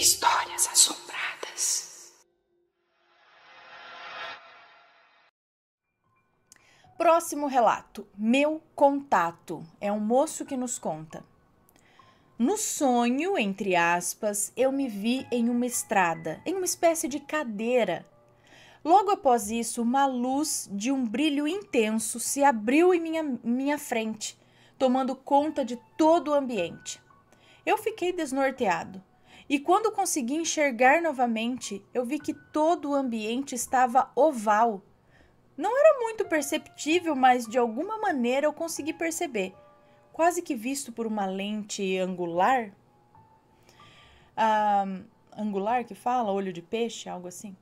Histórias assombradas. Próximo relato: Meu contato. É um moço que nos conta. No sonho, entre aspas, eu me vi em uma estrada, em uma espécie de cadeira. Logo após isso, uma luz de um brilho intenso se abriu em minha, minha frente, tomando conta de todo o ambiente. Eu fiquei desnorteado. E quando consegui enxergar novamente, eu vi que todo o ambiente estava oval. Não era muito perceptível, mas de alguma maneira eu consegui perceber, quase que visto por uma lente angular. Ah, angular que fala? Olho de peixe, algo assim.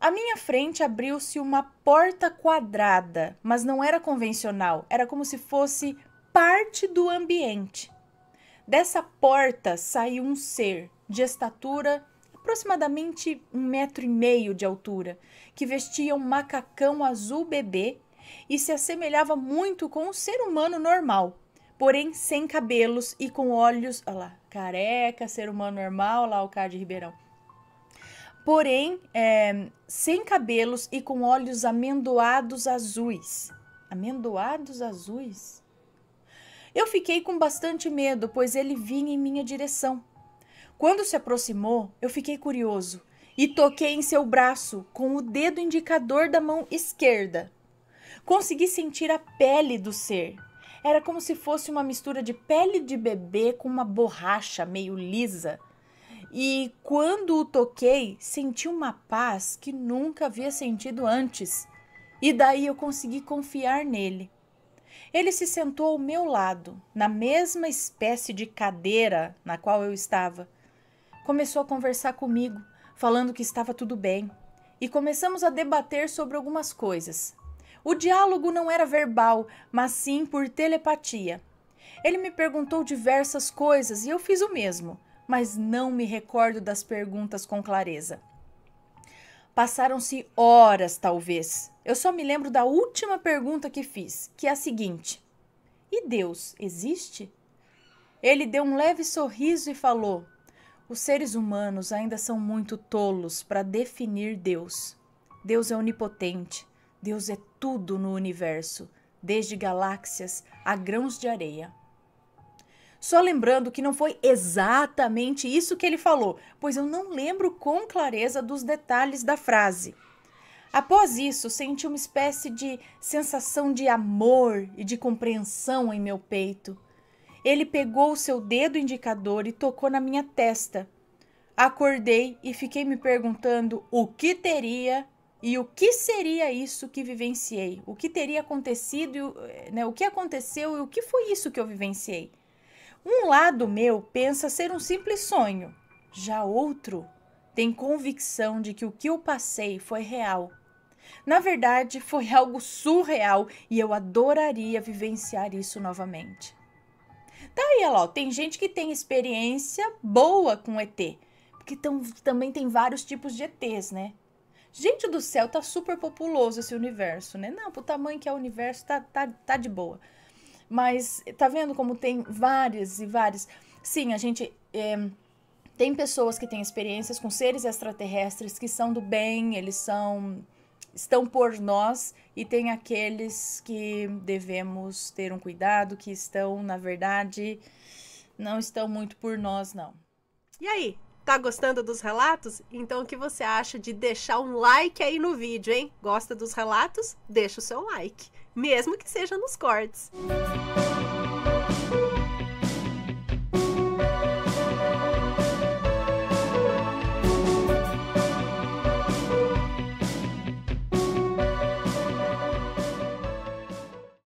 À minha frente abriu-se uma porta quadrada, mas não era convencional, era como se fosse parte do ambiente. Dessa porta saiu um ser de estatura aproximadamente um metro e meio de altura, que vestia um macacão azul bebê e se assemelhava muito com um ser humano normal, porém sem cabelos e com olhos, olha lá, careca, ser humano normal, lá o cara de Ribeirão. Porém, é, sem cabelos e com olhos amendoados azuis. Amendoados azuis? Eu fiquei com bastante medo, pois ele vinha em minha direção. Quando se aproximou, eu fiquei curioso e toquei em seu braço com o dedo indicador da mão esquerda. Consegui sentir a pele do ser. Era como se fosse uma mistura de pele de bebê com uma borracha meio lisa. E quando o toquei, senti uma paz que nunca havia sentido antes. E daí eu consegui confiar nele. Ele se sentou ao meu lado, na mesma espécie de cadeira na qual eu estava. Começou a conversar comigo, falando que estava tudo bem, e começamos a debater sobre algumas coisas. O diálogo não era verbal, mas sim por telepatia. Ele me perguntou diversas coisas e eu fiz o mesmo, mas não me recordo das perguntas com clareza. Passaram-se horas, talvez. Eu só me lembro da última pergunta que fiz, que é a seguinte: E Deus existe? Ele deu um leve sorriso e falou: Os seres humanos ainda são muito tolos para definir Deus. Deus é onipotente. Deus é tudo no universo, desde galáxias a grãos de areia. Só lembrando que não foi exatamente isso que ele falou, pois eu não lembro com clareza dos detalhes da frase. Após isso, senti uma espécie de sensação de amor e de compreensão em meu peito. Ele pegou o seu dedo indicador e tocou na minha testa. Acordei e fiquei me perguntando o que teria e o que seria isso que vivenciei, o que teria acontecido, eh, né, o que aconteceu e o que foi isso que eu vivenciei. Um lado meu pensa ser um simples sonho, já outro tem convicção de que o que eu passei foi real. Na verdade, foi algo surreal e eu adoraria vivenciar isso novamente. Tá aí, olha lá, tem gente que tem experiência boa com ET, porque tão, também tem vários tipos de ETs, né? Gente do céu, tá super populoso esse universo, né? Não, pro tamanho que é o universo, tá, tá, tá de boa. Mas tá vendo como tem várias e várias. Sim, a gente. É, tem pessoas que têm experiências com seres extraterrestres que são do bem, eles são estão por nós e tem aqueles que devemos ter um cuidado, que estão, na verdade, não estão muito por nós não. E aí, Tá gostando dos relatos? Então o que você acha de deixar um like aí no vídeo, hein? Gosta dos relatos? Deixa o seu like, mesmo que seja nos cortes. Música